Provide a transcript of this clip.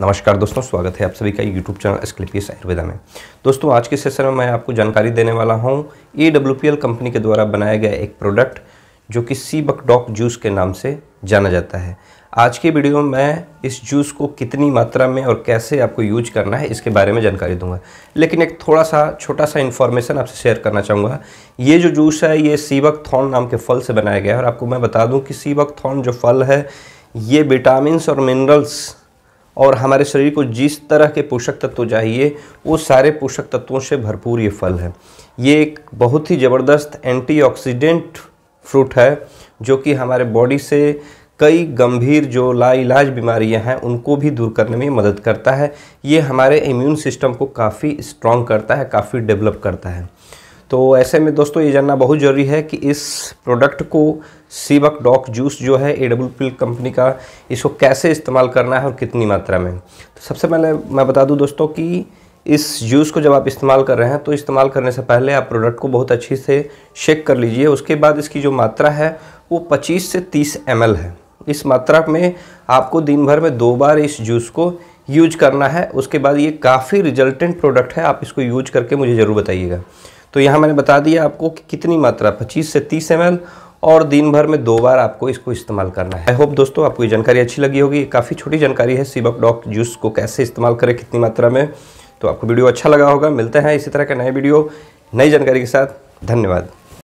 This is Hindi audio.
नमस्कार दोस्तों स्वागत है आप सभी का यूट्यूब चैनल एस्क्लिपियस आयुर्वेदा में दोस्तों आज के सेशन में मैं आपको जानकारी देने वाला हूँ ए कंपनी के द्वारा बनाया गया एक प्रोडक्ट जो कि सी डॉक जूस के नाम से जाना जाता है आज के वीडियो में मैं इस जूस को कितनी मात्रा में और कैसे आपको यूज करना है इसके बारे में जानकारी दूंगा लेकिन एक थोड़ा सा छोटा सा इन्फॉर्मेशन आपसे शेयर करना चाहूँगा ये जो जूस है ये सीबक थॉन नाम के फल से बनाया गया है और आपको मैं बता दूँ कि सीबक थॉर्न जो फल है ये विटामिन और मिनरल्स और हमारे शरीर को जिस तरह के पोषक तत्व चाहिए वो सारे पोषक तत्वों से भरपूर ये फल है ये एक बहुत ही ज़बरदस्त एंटीऑक्सीडेंट फ्रूट है जो कि हमारे बॉडी से कई गंभीर जो लाइलाज बीमारियां हैं उनको भी दूर करने में मदद करता है ये हमारे इम्यून सिस्टम को काफ़ी स्ट्रॉन्ग करता है काफ़ी डेवलप करता है तो ऐसे में दोस्तों ये जानना बहुत ज़रूरी है कि इस प्रोडक्ट को सीबक डॉक जूस जो है ए डब्ल्यू पिल कंपनी का इसको कैसे इस्तेमाल करना है और कितनी मात्रा में तो सबसे पहले मैं बता दूं दोस्तों कि इस जूस को जब आप इस्तेमाल कर रहे हैं तो इस्तेमाल करने से पहले आप प्रोडक्ट को बहुत अच्छे से शेक कर लीजिए उसके बाद इसकी जो मात्रा है वो 25 से 30 एम है इस मात्रा में आपको दिन भर में दो बार इस जूस को यूज करना है उसके बाद ये काफ़ी रिजल्टेंट प्रोडक्ट है आप इसको यूज करके मुझे ज़रूर बताइएगा तो यहाँ मैंने बता दिया आपको कि कितनी मात्रा पच्चीस से तीस एम और दिन भर में दो बार आपको इसको इस्तेमाल करना है आई होप दोस्तों आपको ये जानकारी अच्छी लगी होगी काफ़ी छोटी जानकारी है सीबक डॉक जूस को कैसे इस्तेमाल करें कितनी मात्रा में तो आपको वीडियो अच्छा लगा होगा मिलते हैं इसी तरह के नए वीडियो नई जानकारी के साथ धन्यवाद